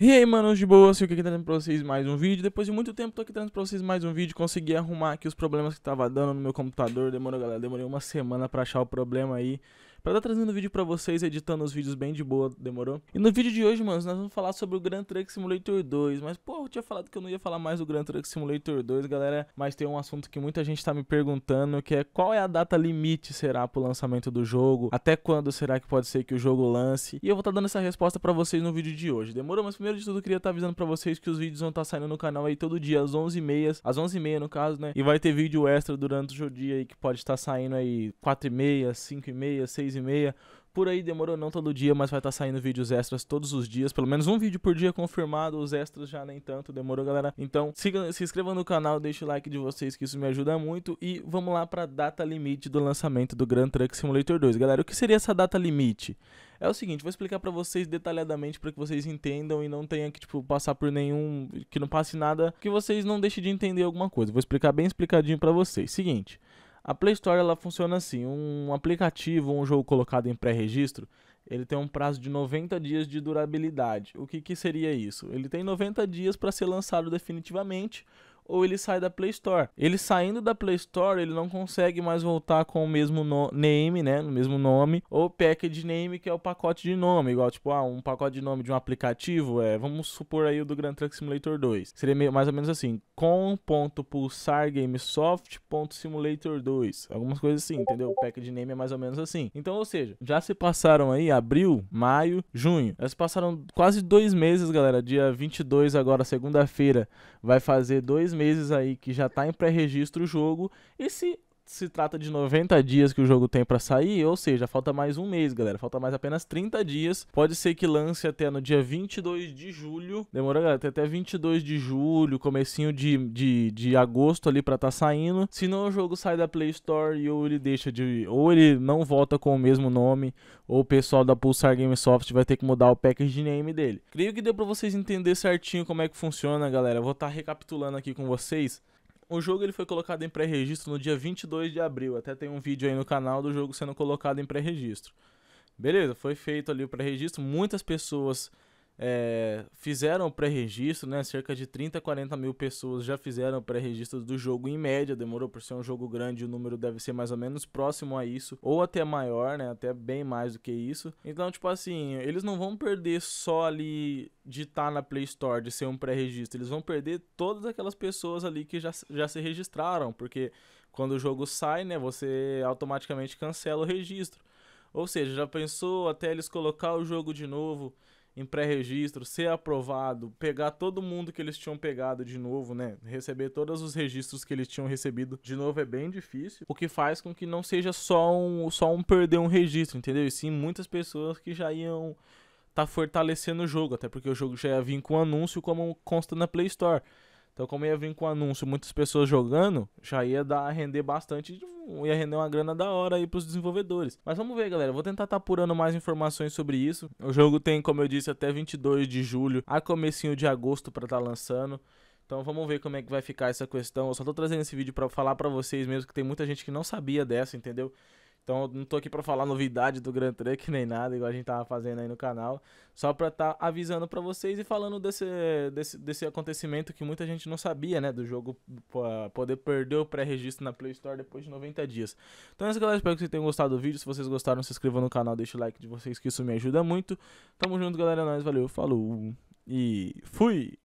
E aí, manos de boa, que aqui trazendo tá pra vocês mais um vídeo. Depois de muito tempo, tô aqui trazendo pra vocês mais um vídeo. Consegui arrumar aqui os problemas que tava dando no meu computador. Demorou, galera, demorei uma semana pra achar o problema aí pra estar tá trazendo vídeo pra vocês, editando os vídeos bem de boa, demorou? E no vídeo de hoje, manos, nós vamos falar sobre o Grand Truck Simulator 2, mas pô, eu tinha falado que eu não ia falar mais do Grand Truck Simulator 2, galera, mas tem um assunto que muita gente tá me perguntando, que é qual é a data limite será pro lançamento do jogo, até quando será que pode ser que o jogo lance, e eu vou estar tá dando essa resposta pra vocês no vídeo de hoje, demorou? Mas primeiro de tudo, eu queria estar tá avisando pra vocês que os vídeos vão estar tá saindo no canal aí todo dia, às 11h30, às 11h30 no caso, né, e vai ter vídeo extra durante o dia aí que pode estar tá saindo aí 4h30, 5h30, 6 seis e meia. Por aí demorou não todo dia, mas vai estar tá saindo vídeos extras todos os dias, pelo menos um vídeo por dia confirmado, os extras já nem tanto, demorou, galera. Então, siga, se inscreva no canal, deixe o like de vocês que isso me ajuda muito e vamos lá para data limite do lançamento do Grand Truck Simulator 2. Galera, o que seria essa data limite? É o seguinte, vou explicar para vocês detalhadamente para que vocês entendam e não tenha que tipo passar por nenhum que não passe nada, que vocês não deixem de entender alguma coisa. Vou explicar bem explicadinho para vocês. Seguinte, a Play Store ela funciona assim: um aplicativo, um jogo colocado em pré-registro, ele tem um prazo de 90 dias de durabilidade. O que, que seria isso? Ele tem 90 dias para ser lançado definitivamente ou ele sai da Play Store. Ele saindo da Play Store, ele não consegue mais voltar com o mesmo name, né? No mesmo nome, ou package name, que é o pacote de nome, igual tipo, ah, um pacote de nome de um aplicativo, é, vamos supor aí o do Grand Truck Simulator 2. Seria mais ou menos assim, com.pulsargamesoft.simulator 2, algumas coisas assim, entendeu? O package name é mais ou menos assim. Então, ou seja, já se passaram aí abril, maio, junho. Já se passaram quase dois meses, galera. Dia 22 agora, segunda-feira, vai fazer dois meses aí que já tá em pré-registro o jogo. E se se trata de 90 dias que o jogo tem para sair, ou seja, falta mais um mês, galera. Falta mais apenas 30 dias. Pode ser que lance até no dia 22 de julho. Demora, galera, até, até 22 de julho, comecinho de, de, de agosto ali para tá saindo. Se não, o jogo sai da Play Store e ou ele deixa de... Ou ele não volta com o mesmo nome, ou o pessoal da Pulsar Gamesoft vai ter que mudar o package name dele. Creio que deu pra vocês entender certinho como é que funciona, galera. Eu vou estar tá recapitulando aqui com vocês. O jogo ele foi colocado em pré-registro no dia 22 de abril. Até tem um vídeo aí no canal do jogo sendo colocado em pré-registro. Beleza, foi feito ali o pré-registro. Muitas pessoas é, fizeram o pré-registro, né? Cerca de 30, 40 mil pessoas já fizeram o pré-registro do jogo em média. Demorou por ser um jogo grande, o número deve ser mais ou menos próximo a isso, ou até maior, né? Até bem mais do que isso. Então, tipo assim, eles não vão perder só ali de estar tá na Play Store, de ser um pré-registro. Eles vão perder todas aquelas pessoas ali que já, já se registraram, porque quando o jogo sai, né? Você automaticamente cancela o registro. Ou seja, já pensou até eles colocar o jogo de novo em pré-registro, ser aprovado, pegar todo mundo que eles tinham pegado de novo, né? Receber todos os registros que eles tinham recebido de novo é bem difícil, o que faz com que não seja só um, só um perder um registro, entendeu? E sim muitas pessoas que já iam tá fortalecendo o jogo, até porque o jogo já ia vir com anúncio como consta na Play Store. Então, como ia vir com anúncio, muitas pessoas jogando, já ia dar render bastante, ia render uma grana da hora aí pros desenvolvedores. Mas vamos ver, galera. vou tentar estar tá apurando mais informações sobre isso. O jogo tem, como eu disse, até 22 de julho, a comecinho de agosto para estar tá lançando. Então vamos ver como é que vai ficar essa questão. Eu só tô trazendo esse vídeo para falar para vocês mesmo que tem muita gente que não sabia dessa, entendeu? Então não tô aqui para falar novidade do Grand Truck nem nada, igual a gente tava fazendo aí no canal, só para estar tá avisando para vocês e falando desse, desse, desse acontecimento que muita gente não sabia, né, do jogo poder perder o pré-registro na Play Store depois de 90 dias. Então é isso, galera, espero que vocês tenham gostado do vídeo. Se vocês gostaram, se inscrevam no canal, deixa o like de vocês que isso me ajuda muito. Tamo junto, galera, é nós, valeu, falou e fui.